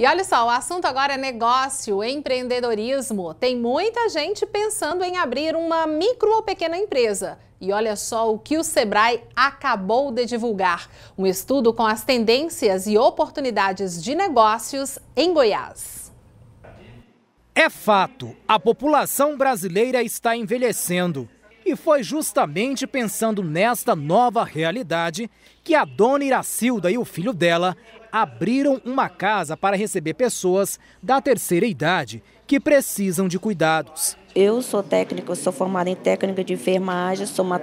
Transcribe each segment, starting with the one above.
E olha só, o assunto agora é negócio, empreendedorismo. Tem muita gente pensando em abrir uma micro ou pequena empresa. E olha só o que o Sebrae acabou de divulgar: um estudo com as tendências e oportunidades de negócios em Goiás. É fato, a população brasileira está envelhecendo. E foi justamente pensando nesta nova realidade que a dona Iracilda e o filho dela abriram uma casa para receber pessoas da terceira idade que precisam de cuidados. Eu sou técnica, sou formada em técnica de enfermagem, sou uma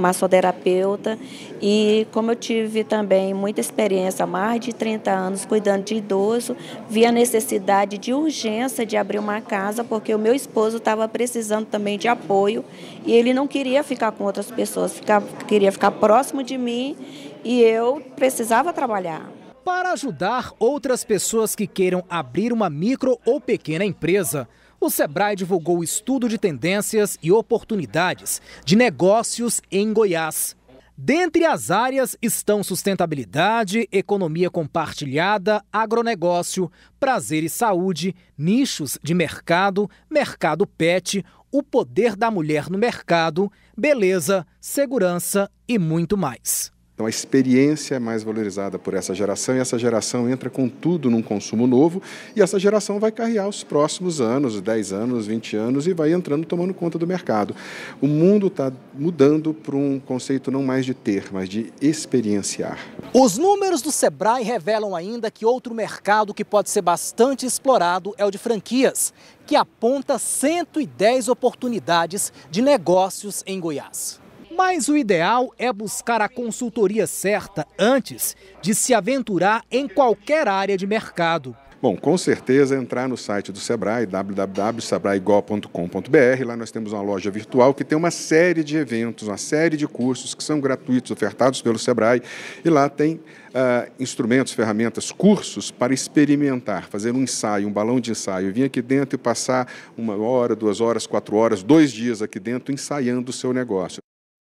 massoterapeuta e como eu tive também muita experiência, mais de 30 anos cuidando de idoso, vi a necessidade de urgência de abrir uma casa porque o meu esposo estava precisando também de apoio e ele não queria ficar com outras pessoas, ficar, queria ficar próximo de mim e eu precisava trabalhar. Para ajudar outras pessoas que queiram abrir uma micro ou pequena empresa, o Sebrae divulgou o estudo de tendências e oportunidades de negócios em Goiás. Dentre as áreas estão sustentabilidade, economia compartilhada, agronegócio, prazer e saúde, nichos de mercado, mercado pet, o poder da mulher no mercado, beleza, segurança e muito mais. Então a experiência é mais valorizada por essa geração e essa geração entra com tudo num consumo novo e essa geração vai carregar os próximos anos, 10 anos, 20 anos e vai entrando tomando conta do mercado. O mundo está mudando para um conceito não mais de ter, mas de experienciar. Os números do Sebrae revelam ainda que outro mercado que pode ser bastante explorado é o de franquias, que aponta 110 oportunidades de negócios em Goiás. Mas o ideal é buscar a consultoria certa antes de se aventurar em qualquer área de mercado. Bom, com certeza entrar no site do Sebrae, www.sebraegol.com.br. Lá nós temos uma loja virtual que tem uma série de eventos, uma série de cursos que são gratuitos, ofertados pelo Sebrae. E lá tem uh, instrumentos, ferramentas, cursos para experimentar, fazer um ensaio, um balão de ensaio. Eu vim aqui dentro e passar uma hora, duas horas, quatro horas, dois dias aqui dentro ensaiando o seu negócio.